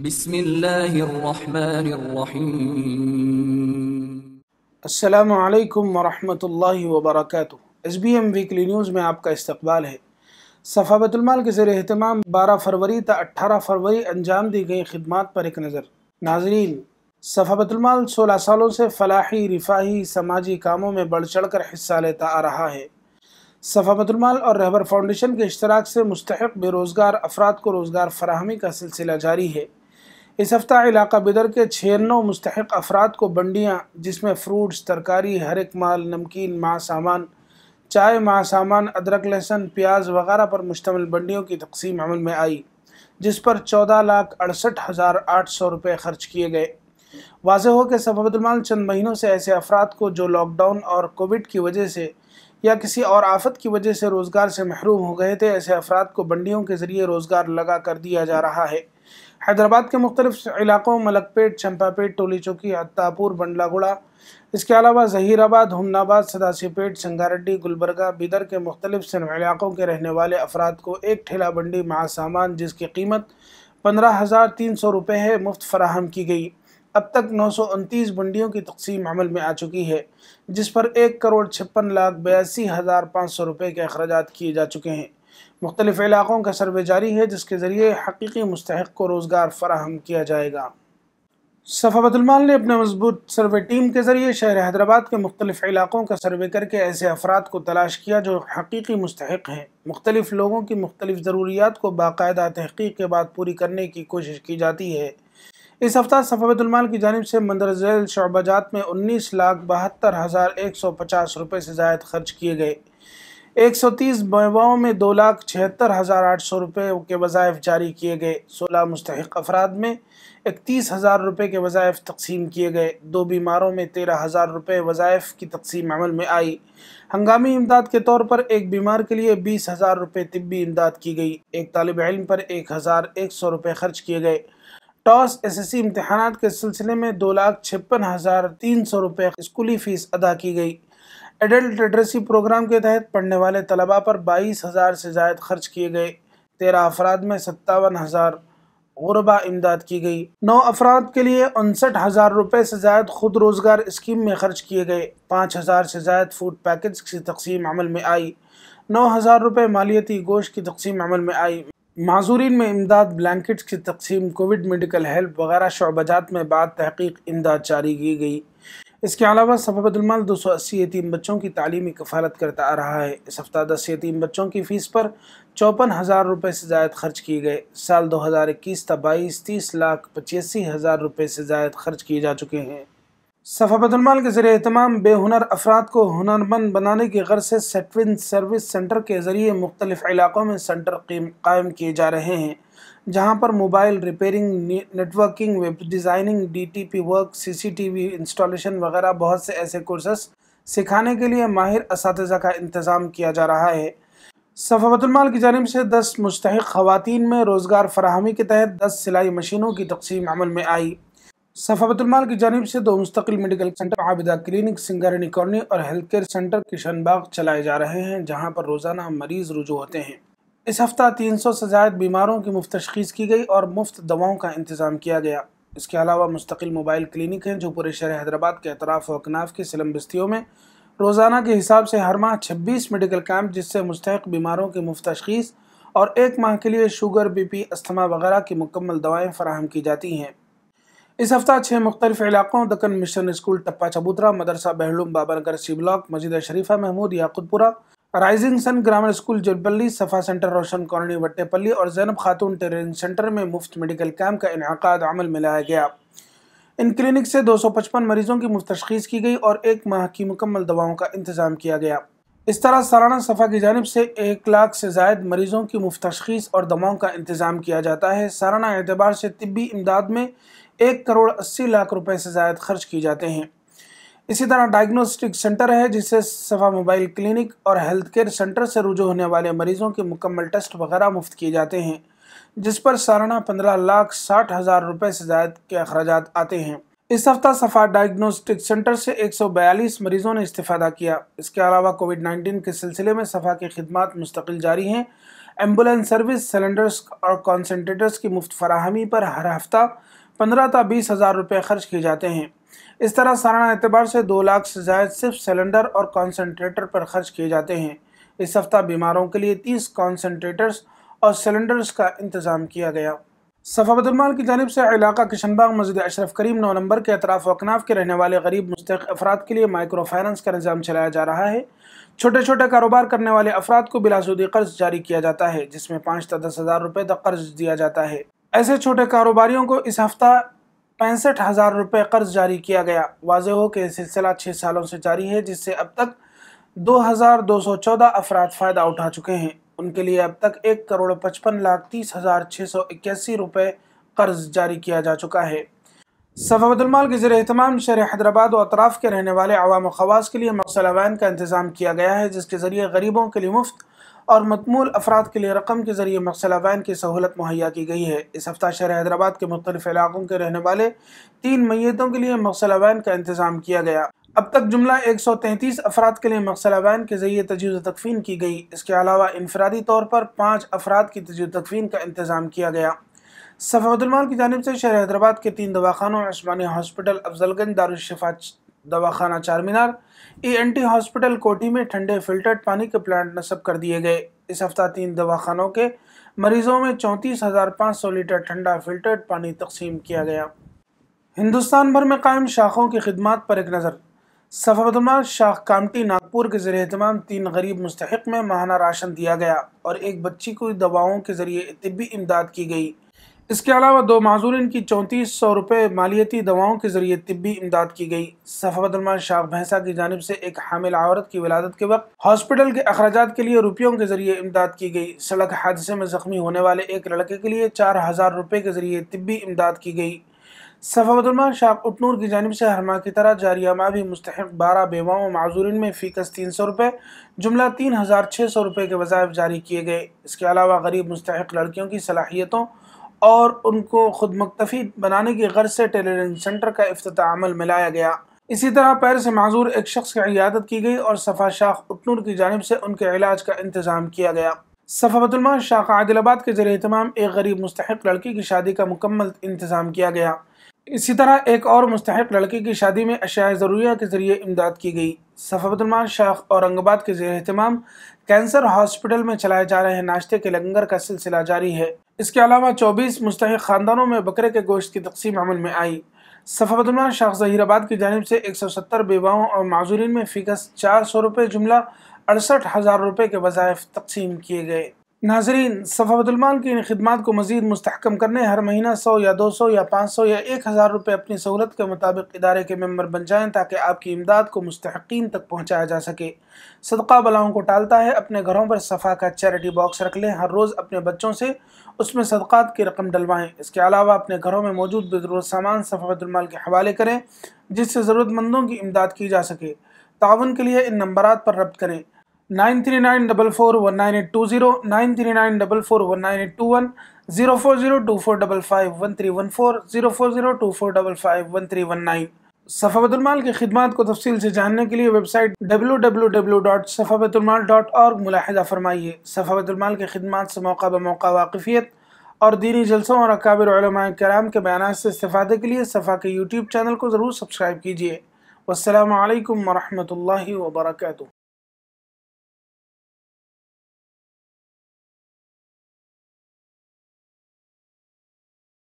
बिसमीम् वरहि वबरक S B M weekly news में आपका इस्तबाल है सफ़ा के ज़र अहतमाम बारह फरवरी त अठारह फरवरी अंजाम दी गई खदमात पर एक नज़र नाजरीन सफ़ा सोलह सालों से फलाही रिफाही समाजी कामों में बढ़ चढ़ कर हिस्सा लेता आ रहा है सफ़ा और रहबर फाउंडेशन के अश्तराक से मुस्तक बेरोज़गार अफराद को रोज़गार फरहमी का सिलसिला जारी है इस हफ़्ता इलाका बिदर के नौ मुस्तक अफराद को बंडियाँ जिसमें फ्रूट्स तरकारी हरक माल नमकीन माँ सामान चाय माँ सामान अदरक लहसन प्याज वगैरह पर मुश्तमल बंडियों की तकसीम अमल में आई जिस पर चौदह लाख अड़सठ हज़ार आठ सौ रुपये खर्च किए गए वाजह हो कि सबदमाल चंद महीनों से ऐसे अफराद को जो लॉकडाउन और कोविड की वजह से या किसी और आफत की वजह से रोज़गार से महरूम हो गए थे ऐसे अफराद को बंडियों के ज़रिए रोज़गार लगा कर दिया जा रहा है हैदराबाद के मुख्तलिफ इलाकों मलकपेट चंपापेट टोली चौकी अत्तापुर बंडलागुड़ा इसके अलावा जहीराबाद हमनाबाद सदासीपेट संगारेड्डी गुलबर्गा बिदर के मुख्तलिफ इलाकों के रहने वाले अफराद को एक ठेला बंडी मा सामान जिसकी कीमत पंद्रह हज़ार तीन सौ रुपये है मुफ्त फराहम की गई अब तक नौ सौ उनतीस बंडियों की तकसीम अमल में आ चुकी है जिस पर एक करोड़ छप्पन लाख बयासी हज़ार पाँच सौ रुपये के अखराज किए जा चुके हैं मुख्तलिफ इलाक़ों का सर्वे जारी है जिसके ज़रिए हकीकी मुस्तक को रोज़गार फराहम किया जाएगा सफ़ाबतुलमाल ने अपने मजबूत सर्वे टीम के ज़रिए शहर हैदराबाद के मुख्तलिफ इलाक़ों का सर्वे करके ऐसे अफराद को तलाश किया जो हकीकी मुस्तक हैं मुख्तलिफ लोगों की मुख्तलिफ ज़रूरियात को बाकायदा तहकीक के बाद पूरी करने की कोशिश की जाती है इस हफ्ता सफ़ाबतुलमाल की जानब से मंदर झैल शोबाजात में उन्नीस लाख बहत्तर हज़ार एक सौ पचास रुपये से जायद खर्च किए गए एक सौ तीस बेवाओं में दो लाख छिहत्तर हज़ार आठ सौ रुपये के वज़ायफ़ जारी किए गए सोलह मुस्तक अफराद में इकतीस हज़ार रुपये के वज़ायफ़ तकसीम किए गए दो बीमारों में तेरह हज़ार रुपये वज़ायफ़ की तकसीम अमल में आई हंगामी इमदाद के तौर पर एक बीमार के लिए बीस हज़ार रुपये तबी इमदाद की गई एक तालब इलम पर एक हज़ार एक सौ रुपये खर्च किए गए टॉस एस एस सी इम्तहान के सिलसिले में दो लाख छप्पन हज़ार तीन सौ रुपये स्कूली फ़ीस अदा की गई एडल्ट लिटरेसी प्रोग्राम के तहत पढ़ने वाले तलबा पर बाईस हज़ार से जायद खर्च किए गए तेरह अफराद में सत्तावन हज़ार गुरबा इमदाद की गई नौ अफराद के लिए उनसठ हज़ार रुपये से जायद खुद रोज़गार स्कीम में खर्च किए गए पाँच हज़ार से जायद फूड पैकेज की तकसीम अमल में आई नौ हज़ार रुपये मालियती गोश की तकसीम अमल में आई माजूरीन में इमदाद ब्लैंकेट्स की तकसीम कोविड मेडिकल हेल्प वगैरह शोबाजात में बाद तहकीक इमदाद जारी की गई इसके अलावा सफाबदलमाल दो सौ अस्सी यतीम बच्चों की तालीमी कफालत करता आ रहा है इस हफ्ता दस यतीम बच्चों की फ़ीस पर चौपन हज़ार रुपये से जायद खर्च किए गए साल दो हज़ार इक्कीस तक बाईस तीस लाख पचासी हज़ार रुपये से जायद खर्च किए जा चुके हैं सफाबतमाल के ज़रिए तमाम बेहुनर अफराद को हुनरमंद बनाने की गर्ज से सेटविन सर्विस सेंटर के ज़रिए मुख्तलिफ़ इलाक़ों में सेंटर कायम किए जा रहे हैं जहां पर mobile repairing networking web designing DTP work CCTV installation वगैरह बहुत से ऐसे कोर्सेस सिखाने के लिए माहिर इस का इंतज़ाम किया जा रहा है सफ़ावतुलमाल की जानब से दस मुस्तक खुवान में रोज़गार फरहमी के तहत दस सिलाई मशीनों की तकसीम अमल में आई सफ़ावतुलमाल की जानब से दो मुस्तकिल medical centre Abida clinic Singareni colony और health care centre Kishan Bagh चलाए जा रहे हैं जहाँ पर रोज़ाना मरीज़ रुजू होते हैं इस हफ्ता तीन सौ से ज़ायद बीमारों की मुफ्त तशखीस की गई और मुफ्त दवाओं का इंतज़ाम किया गया इसके अलावा मुस्तकिल मोबाइल क्लिनिक हैं जो पूरे शहर हैदराबाद के अतराफ़ और अकनाफ की सिलम बस्तियों में रोज़ाना के हिसाब से हर माह छब्बीस मेडिकल कैंप जिससे मुस्तक बीमारों की मुफ्त तशखीस और एक माह के लिए शुगर बीपी अस्थमा वगैरह की मुकम्मल दवाएँ फ़राहम की जाती हैं इस हफ्ता छः मुख्तलिफ इलाक़ों दक्कन मिशन स्कूल टप्पा चबूतरा मदरसा बहलूम बाबा सी ब्लॉक मस्जिद Sharifa Mahmood Yakutpura rising sun grammar school Julpally Safa centre रोशन कॉलोनी वट्टेपल्ली और जैनब खातून ट्रेनिंग सेंटर में मुफ्त मेडिकल कैंप का इनका अमल में लाया गया इन क्लिनिक से 255 मरीजों की मुफ्त तशखीस की गई और एक माह की मुकम्मल दवाओं का इंतजाम किया गया इस तरह सालाना सफ़ा की जानब से एक लाख से जायद मरीजों की मुफ्त तशखीस और दवाओं का इंतजाम किया जाता है सालाना एतबार से तबी इमदाद में एक करोड़ अस्सी लाख रुपये से जायद खर्च किए जाते हैं इसी तरह डायग्नोस्टिक सेंटर है जिसे सफ़ा मोबाइल क्लिनिक और हेल्थ केयर सेंटर से रुजू होने वाले मरीजों के मुकम्मल टेस्ट वगैरह मुफ्त किए जाते हैं जिस पर सालाना पंद्रह लाख साठ हज़ार रुपये से ज़्यादा के अखराज आते हैं इस हफ्ता सफ़ा डायग्नोस्टिक सेंटर से 142 मरीजों ने इस्तीफादा किया इसके अलावा कोविड 19 के सिलसिले में सफ़ा की खिदमत मुस्तकिल जारी हैं एम्बुलेंस सर्विस सिलेंडर्स और कॉन्सेंट्रेटर्स की मुफ्त फराहमी पर हर हफ्ता पंद्रह ता बीस हज़ार रुपये खर्च किए जाते हैं इस तरह सालाना एतबार से दो लाख से ज्यादा सिर्फ सिलेंडर और कॉन्सेंट्रेटर पर खर्च किए जाते हैं इस हफ्ता बीमारों के लिए तीस कॉन्सेंट्रेटर्स और सिलेंडर्स का इंतजाम किया गया सफ़ाबतुलमाल की जानब से इलाका किशनबाग मस्जिद अशरफ करीम नौ नंबर के अतराफ़ वकनाफ के रहने वाले गरीब मुस्तक अफराद के लिए माइक्रो फाइनेंस का निज़ाम चलाया जा रहा है छोटे छोटे कारोबार करने वाले अफराद को बिलासूदी कर्ज जारी किया जाता है जिसमें पाँच तक दस हज़ार रुपये तक कर्ज दिया जाता है ऐसे छोटे कारोबारियों को इस हफ्ता पैंसठ हज़ार रुपये कर्ज जारी किया गया वाज हो कि सिलसिला छः सालों से जारी है जिससे अब तक दो दो हज़ार सौ चौदह अफराद फ़ायदा उठा चुके हैं उनके लिए अब तक एक करोड़ पचपन लाख तीस हज़ार छः सौ इक्यासी रुपये कर्ज जारी किया जा चुका है सफाबदलमाल के ज़र अहतमाम शहर हैदराबाद और अतराफ़ के रहने वाले अवाम खवास के लिए मौसलावैन का इंतज़ाम किया गया है जिसके ज़रिए गरीबों के लिए मुफ्त और मतमूल अफराद के लिए रकम के ज़रिए मकसला वैन की सहूलत मुहैया की गई है इस हफ्ता शहर हैदराबाद के मुख्तलिफ इलाकों के रहने वाले तीन मैतों के लिए मकसला बैन का इंतज़ाम किया गया अब तक जुमला एक सौ तैंतीस अफराद के लिए मकसला बैन के जरिए तजीज तकफीन की गई इसके अलावा इनफरादी तौर पर पाँच अफराद की तजी तकफीन का इंतज़ाम किया गया सफादुलमान की जानब से शहर हैदराबाद के तीन दवाखानों आसमानी हॉस्पिटल अफजलगंज दारशफा दवाखाना Charminar E e N T hospital Koti में ठंडे फिल्टर्ड पानी के प्लांट नस्ब कर दिए गए इस हफ्ता तीन दवाखानों के मरीजों में चौंतीस हज़ार पाँच सौ लीटर ठंडा फिल्टर्ड पानी तकसीम किया गया हिंदुस्तान भर में कायम शाखों की खिदमत पर एक नज़र सफ़ा शाह कामटी नागपुर के ज़र अहतमाम तीन गरीब मुस्तक में माहाना राशन दिया गया और एक बच्ची को दवाओं के ज़रिए तबी इमदाद की गई इसके अलावा दो माजूरीन की चौंतीस सौ रुपये मालियती दवाओं के जरिए तिब्बी इमदाद की गई सफाबदरमान शाह भैंसा की जानब से एक हामिल औरत की विलादत के वक्त हॉस्पिटल के अखराज के लिए रुपयों के जरिए इमदाद की गई सड़क हादसे में जख्मी होने वाले एक लड़के के लिए चार हज़ार रुपये के जरिए तिब्बी इमदाद की गई सफाबदरमान शाह उटनूर की जानब से हर माह की तरह जारिया माह भी मुस्तह बारह बेवाओं माजूरिन में फ़ीकस तीन सौ रुपये जुमला तीन हज़ार छः सौ रुपये के वजायब जारी किए गए इसके अलावा गरीब मुस्तक लड़कियों की सलाहियतों और उनको खुद मुक्तफी बनाने की गर्ज से टेलरिंग सेंटर का अफ्ताह अमल में लाया गया इसी तरह पैर से माजूर एक शख्स की इयादत की गई और सफ़ा शाख उटनूर की जानब से उनके इलाज का इंतज़ाम किया गया सफ़ाबतुलमा शाख आदिलाबाद के जरिए तमाम एक गरीब मुस्तक लड़की की शादी का मुकम्मल इंतज़ाम किया गया इसी तरह एक और मुस्तक लड़की की शादी में अशाय ज़रूरिया के ज़रिए इमदाद की गई सफ़तुलमान शाख औरंगाबाद के जेर अहतमाम कैंसर हॉस्पिटल में चलाए जा रहे नाश्ते के लंगर का सिलसिला जारी है इसके अलावा 24 मुस्तक ख़ानदानों में बकरे के गोश्त की तकसीम अमल में आई सफ़तुलमान शाह जहीराबाद की जानब से 170 बेवाओं और माजूरीन में फीकस चार सौ रुपये जुमला अड़सठ हज़ार रुपये के वज़ायफ़ तकसीम किए गए नाजरीन सफ़ावतुलमाल की इन खदमात को मज़ीद मस्तकम करने हर महीना सौ या दो सौ या पाँच सौ या एक हज़ार रुपये अपनी सहूलत के मुताबिक इदारे के मेम्बर बन जाएँ ताकि आपकी इमदाद को मस्तकिन तक पहुँचाया जा सके सदका बलाओं को टालता है अपने घरों पर सफ़ा का चैरिटी बॉक्स रख लें हर रोज़ अपने बच्चों से उसमें सदक़ात की रकम डलवाएँ इसके अलावा अपने घरों में मौजूद बेजरूरत सामान सफ़ावतुलमाल के हवाले करें जिससे ज़रूरतमंदों की इमदाद की जा सके ताउन के लिए इन नंबरात पर रब्त करें nine three nine double four one nine eight two zero nine three nine double four one nine eight two one zero four zero two four double five one three one four zero four zero two four double five one three one nine Safabaitulmal की खिदमत को तफसील से जानने के लिए website W W W dot Safabaitulmal dot org मुलाहजा फरमाइए सफ़ाबतुलमाल की खिदमत से मौका ब मौका वाकफियत और दीनी जलसों और अकाबिर कराम के बयान से इस्तादे के लिए सफ़ा के यूट्यूब चैनल को ज़रूर सब्सक्राइब कीजिए वालकम वरहमल वर्का